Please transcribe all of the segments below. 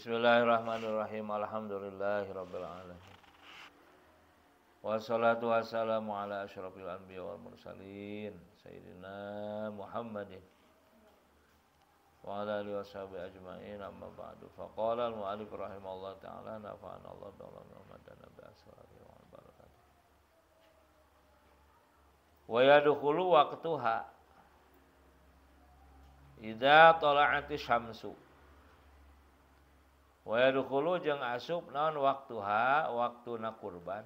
Bismillahirrahmanirrahim. Alhamdulillahirrabbilalamin. Wassalatu wassalamu ala asyrafil anbiya wal mursalin. Sayyidina Muhammadin. Wa ala alihi wa ajma'in amma ba'du. Faqala al-mu'alif rahimahullah ta'ala nafa'an Allah ta'ala muhammadan nabi asrafi wa barakatuh. Wa yadukulu waktuha. Ida tola'ati syamsu. kulu asup nonon waktu ha waktu naquban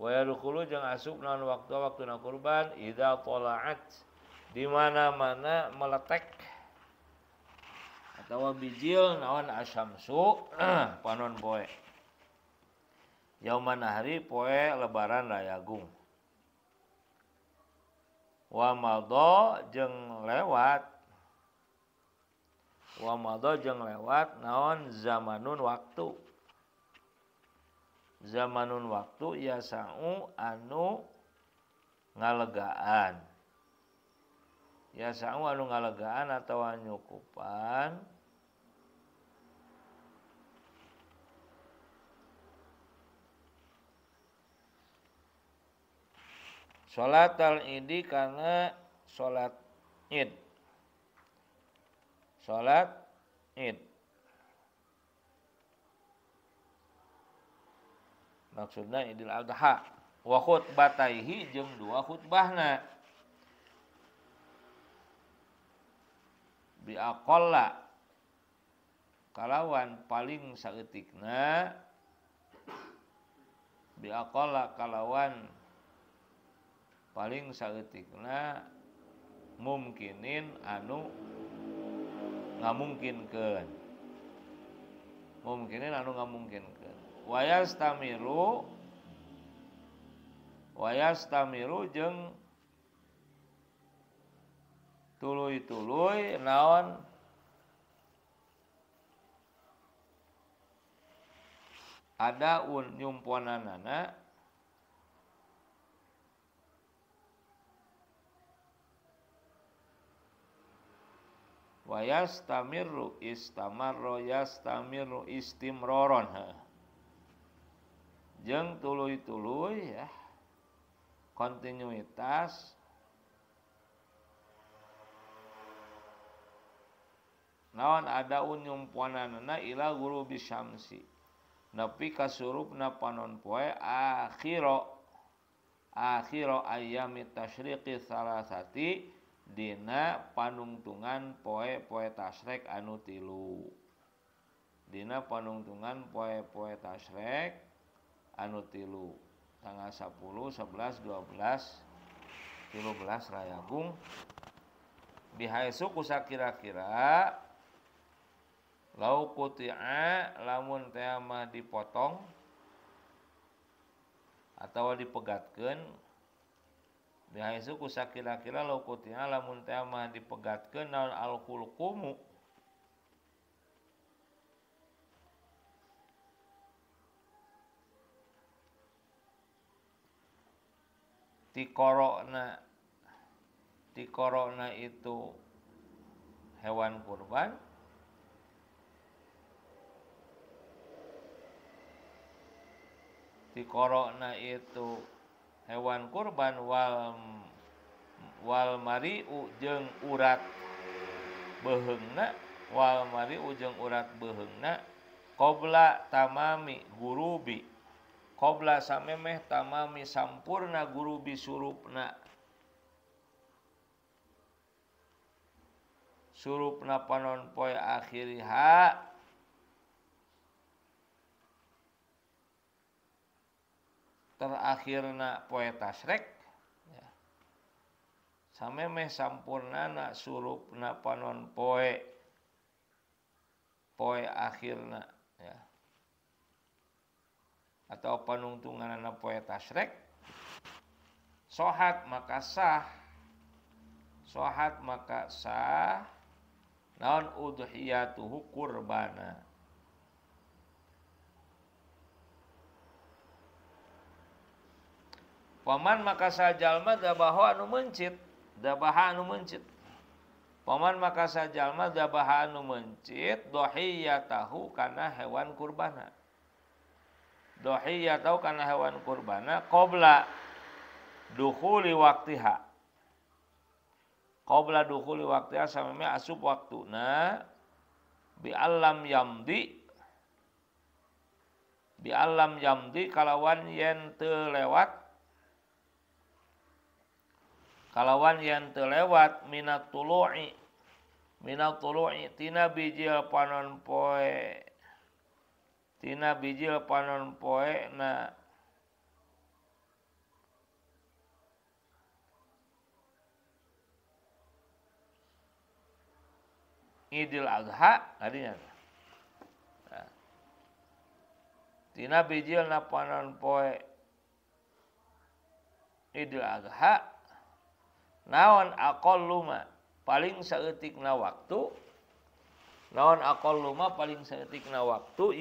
Hai wakulu je as nonon waktuwak naquban Ida pola dimana-mana meletek atau bijjil nawan asam Suon Hai ja mana hari poe lebaran Raygung Hai wamaldo jeng lewat Wamado jeng lewat naon zamanun waktu. Zamanun waktu ya sa'u anu ngalegaan. Ya sa'u anu ngalegaan atau nyukupan. Sholat al-idi karena sholat id. Hai maksud Iilha waud bataihi jem dua khuban Hai bikola Hai kalawan paling sagetikna Hai bikola kalawan Hai paling sagetikna mukinin anu mungkin ke Hai mungkin lalu nggak mungkin ke way wayasu Hai tulu naon Hai ada unyummpunan wa yastamirru istamarro yastamirru istimroron jeng tuluy-tuluy ya kontinuitas naon ada unyumponanana ila guru bisyamsi nepi kasurupna panon poe akhiro akhiro ayami tasyriqi salasati Dina panungtungan poipoetasrek Anutilu Dina panungtungan poiepoetasrek Anutilu tanggal 10 11 12 13 Raybung di Hai susa kira-kira low kuia lamun tema dipotong Hai atau dipegatkan untuk Dihazu kusa kira-kira lokutina lamun teh mah dipegatkeun naon al kulkumu ti korona ti korona itu hewan kurban ti korona itu hewan korban Walm Walmari ujeng urat behengna Walm Mari ujung urat behenna koblak tamami gurubi koblak sampaimeh tamami sampurna guruubi surrupna Hai surrupna panonpoi akhir hak terakhirna poeta Srek ya. same meh surup surupna panon poe poe akhirna ya atau panungtunganana poeta Srek sohat maka sah sohat maka sah naon udhiyatuhu kurbana Paman maka sajalma dabahu anu mencit, dabaha anu mencit. Paman maka sajalma dabaha anu mencit, dohiyatahu karena hewan kurbana. Dohiyatahu karena hewan kurbana, kobla duhuli waktiha. Kobla duhuli waktiha samamnya asup waktuna bi alam yamdi bi alam yamdi kalawan yen lewat kalawan yang terlewat minat tulu'i minat tulu'i tina bijil panon poe tina bijil panon poe na idil agha tadinya. Nah. Tina bijil na panon poe Idul agha pilih naon akol lma paling sayaetikna waktu naon akol lma paling sayatikna waktu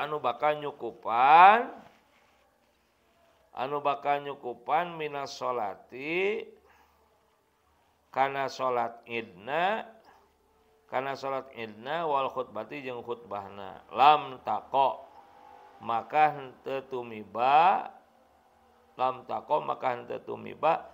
anubanyukupan anuba nyukupan Min salaati karena salat Iidna karena salat idnawalkhobatikhot lam maka lam tako makanumiba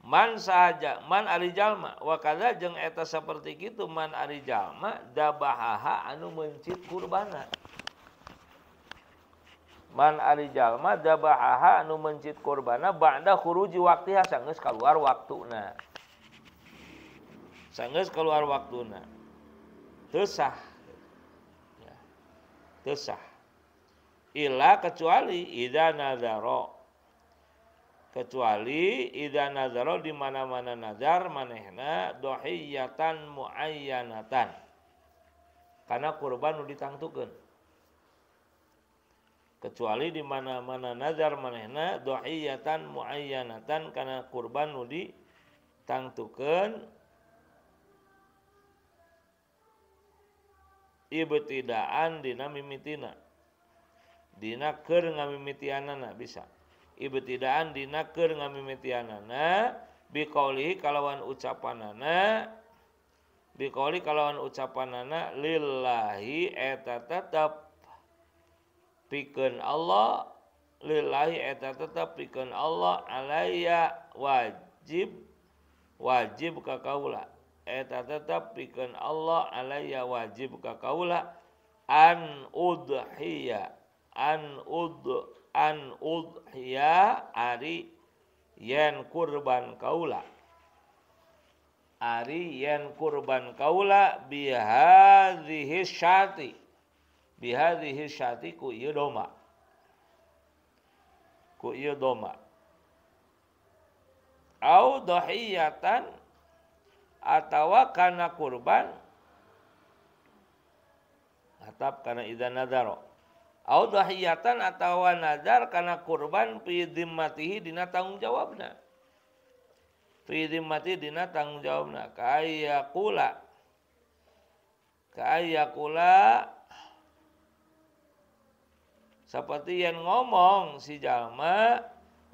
man saja man ari jalma wa kada jeung eta saperti kitu man ari jalma dabahaha anu mencit kurbana man ari jalma dabahaha anu mencit kurbana ba'da khuruji waqtiha sanggeus keluar waktuna sanggeus keluar waktuna teu sah ya. teu sah ila kecuali idza nadhara kecuali idza nazaro di mana-mana nazar manehna dohiyatan muayyanatan karena kurban nu ditangtukeun kecuali di mana-mana nazar manehna dohiyatan muayyanatan karena kurban nu ditangtukeun ibtidaan dina mimitina dina keur ngamimitianana bisa ibtidaan dinakeun ngamimitianana biqauli kalawan ucapan ucapanana biqauli kalawan ucapanana lillahi eta tetep pikeun Allah lillahi eta tetep pikeun Allah alaya wajib wajib ka kaula eta tetep pikeun Allah alaya wajib ka kaula an udhiya an udhiya an udhiya ari yen kurban kaula ari yen kurban kaula bihadhihi syati bihadhihi syati ku ieu doma ku ieu doma au dohiyatan atawa karena kurban atap karena idza nadaro au atau atawa nazar karena kurban fi dhimmatihi dina tanggung jawabna fi dhimmati dina tanggung jawabna kaya kula kaya kula seperti yang ngomong si jalma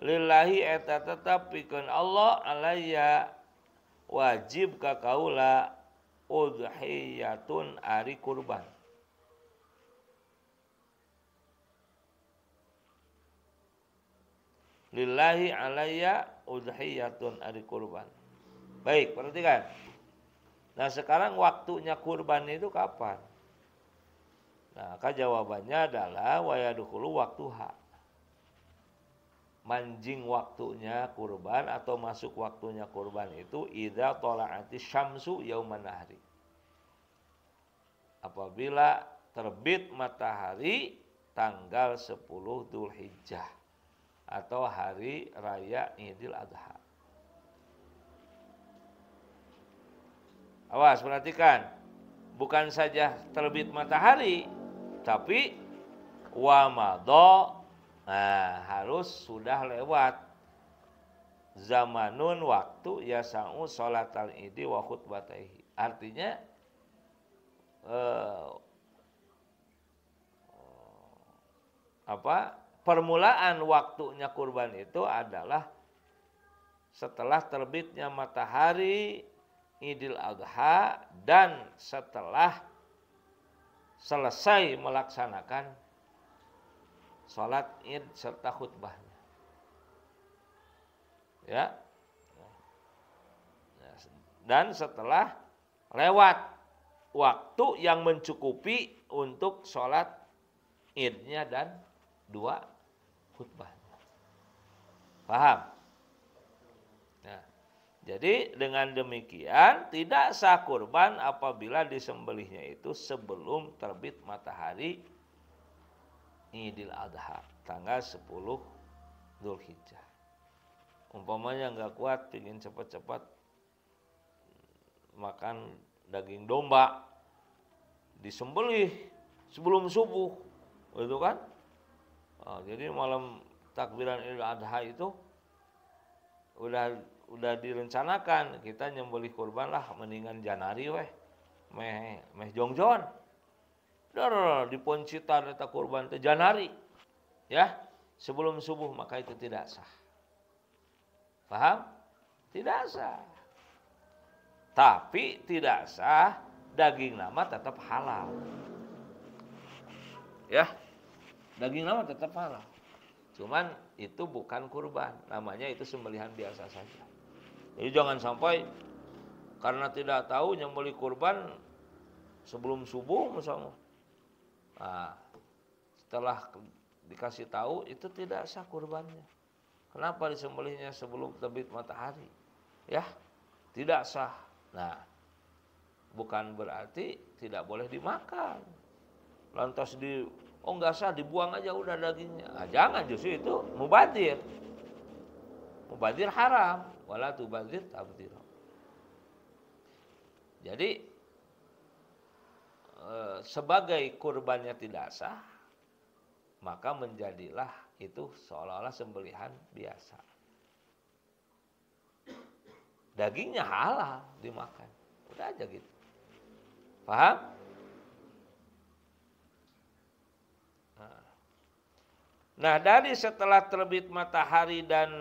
lillahi eta tetap pikun Allah alaya wajib kakaula udhiyatun ari kurban lillahi alayya udhiyatun ari kurban. Baik, perhatikan. Nah, sekarang waktunya kurban itu kapan? Nah, maka jawabannya adalah waktu hak. Manjing waktunya kurban atau masuk waktunya kurban itu idza tola'ati syamsu yauman nahri. Apabila terbit matahari tanggal 10 Dzulhijjah atau hari raya Idul Adha. Awas perhatikan, bukan saja terbit matahari, tapi wamado nah, harus sudah lewat zamanun waktu ya sholat al idi wa khutbataihi. Artinya eh, apa permulaan waktunya kurban itu adalah setelah terbitnya matahari Idul Adha dan setelah selesai melaksanakan sholat id serta khutbahnya. Ya. Dan setelah lewat waktu yang mencukupi untuk sholat idnya dan dua khutbah. Paham? Nah, jadi dengan demikian tidak sah kurban apabila disembelihnya itu sebelum terbit matahari Idul Adha tanggal 10 Dzulhijjah. Umpamanya nggak kuat pingin cepat-cepat makan daging domba disembelih sebelum subuh itu kan Nah, jadi malam takbiran Idul Adha itu udah udah direncanakan kita nyembelih kurban lah mendingan Janari weh meh meh jongjon di diponcitan eta kurban teh Janari ya sebelum subuh maka itu tidak sah paham tidak sah tapi tidak sah daging nama tetap halal ya Daging lama tetap halal. Cuman itu bukan kurban, namanya itu sembelihan biasa saja. Jadi jangan sampai karena tidak tahu nyembeli kurban sebelum subuh misalnya. Nah, setelah dikasih tahu itu tidak sah kurbannya. Kenapa disembelihnya sebelum terbit matahari? Ya, tidak sah. Nah, bukan berarti tidak boleh dimakan. Lantas di oh nggak sah dibuang aja udah dagingnya nah, jangan justru itu mubadir mubadir haram wala tubadir tabdir jadi eh, sebagai kurbannya tidak sah maka menjadilah itu seolah-olah sembelihan biasa dagingnya halal dimakan udah aja gitu paham Nah dari setelah terbit matahari dan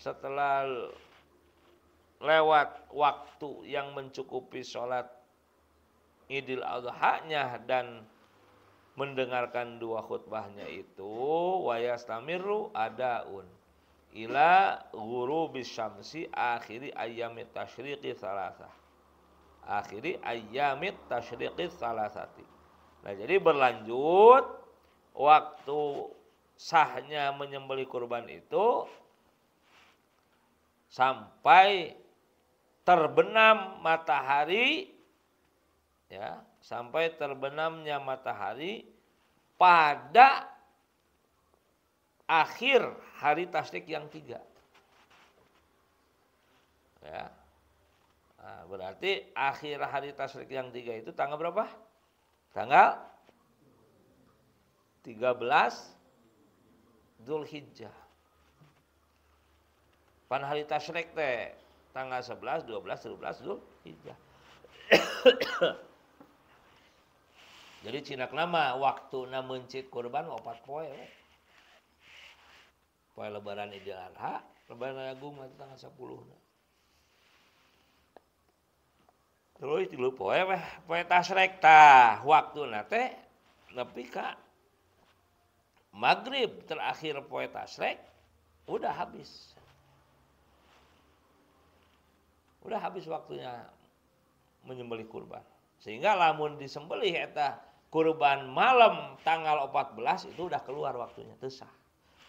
setelah lewat waktu yang mencukupi sholat idil adha-nya dan mendengarkan dua khutbahnya itu wayastamiru adaun ila guru syamsi akhiri ayamit tashriqi salasah akhiri ayamit tashriqi salasati nah jadi berlanjut waktu sahnya menyembeli kurban itu sampai terbenam matahari ya sampai terbenamnya matahari pada akhir hari tasdik yang tiga ya nah, berarti akhir hari tasdik yang tiga itu tanggal berapa tanggal 13 belas, Pan hari tasyrik teh tanggal 11, 12, 13 Zulhijjah. Jadi cina nama waktu na mencit kurban opat poe. Poe lebaran Idul Adha, lebaran Agung tanggal 10. Terus dulu poe weh, poe tasrek tah waktu nate nepi kak maghrib terakhir poet asrek udah habis udah habis waktunya menyembelih kurban sehingga lamun disembelih eta kurban malam tanggal 14 itu udah keluar waktunya tesah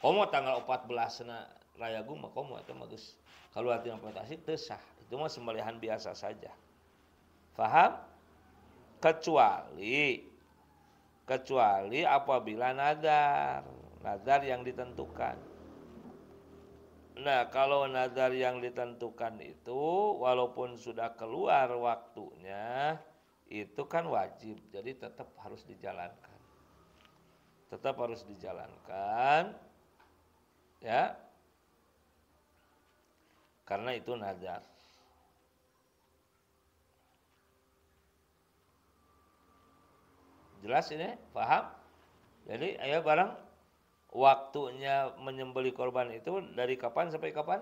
komo tanggal 14 na raya guma komo itu magus kalau hati implementasi tesah itu mah sembelihan biasa saja faham kecuali kecuali apabila nazar, nazar yang ditentukan. Nah, kalau nazar yang ditentukan itu walaupun sudah keluar waktunya itu kan wajib. Jadi tetap harus dijalankan. Tetap harus dijalankan ya. Karena itu nazar. Jelas ini? Paham? Jadi ayo barang waktunya menyembeli korban itu dari kapan sampai kapan?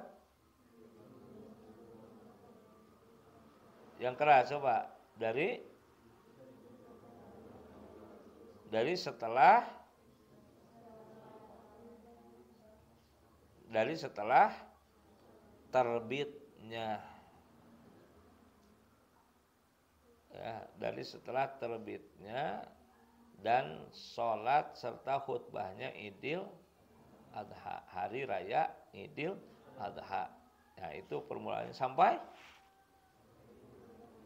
Yang keras coba dari dari setelah dari setelah terbitnya ya dari setelah terbitnya dan sholat serta khutbahnya Idil Adha hari raya Idil Adha. Nah itu permulaannya sampai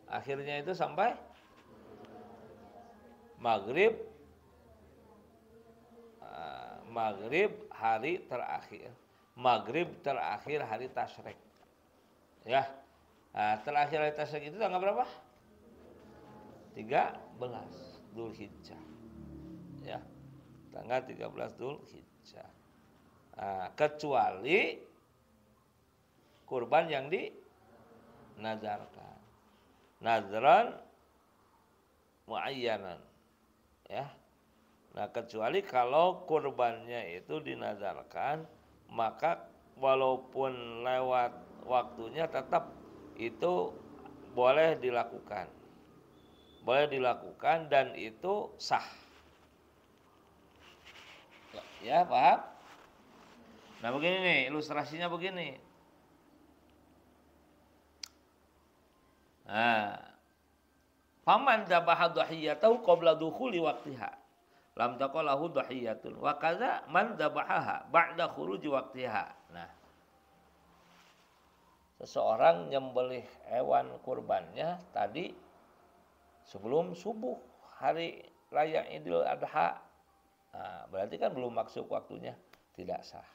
akhirnya itu sampai maghrib ah, maghrib hari terakhir maghrib terakhir hari tasrek ya nah, terakhir hari tasrek itu tanggal berapa tiga 13 Dulhijjah ya tanggal 13 Dhul Hijjah nah, kecuali kurban yang dinazarkan nazran muayyanan ya nah kecuali kalau kurbannya itu dinazarkan maka walaupun lewat waktunya tetap itu boleh dilakukan boleh dilakukan dan itu sah Ya, paham? Nah, begini nih, ilustrasinya begini. Nah, faman dhabaha dhahiyatahu qabla dukhuli waqtiha lam taqalahu dhahiyatun wa kaza man dhabahaha ba'da khuruji waktiha nah seseorang nyembelih hewan kurbannya tadi sebelum subuh hari raya Idul Adha Nah, berarti kan belum maksud waktunya tidak sah.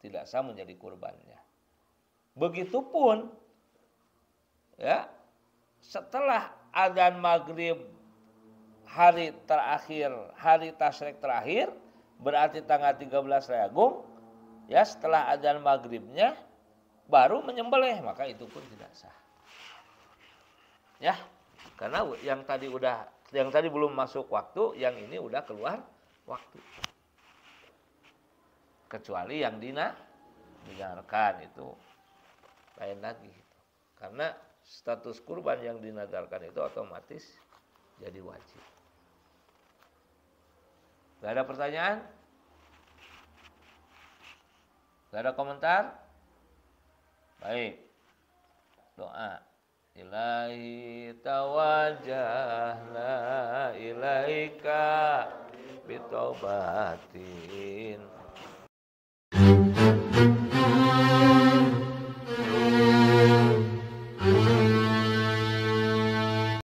Tidak sah menjadi kurbannya. Begitupun ya setelah adzan maghrib hari terakhir, hari tasrik terakhir, berarti tanggal 13 Rayagung, ya setelah adzan maghribnya, baru menyembelih, maka itu pun tidak sah. Ya, karena yang tadi udah, yang tadi belum masuk waktu, yang ini udah keluar waktu. Kecuali yang dina dinarkan itu lain lagi. Gitu. Karena status kurban yang dinadarkan itu otomatis jadi wajib. Gak ada pertanyaan? Gak ada komentar? Baik. Doa. Ilahi tawajahna ilaika bitaubatin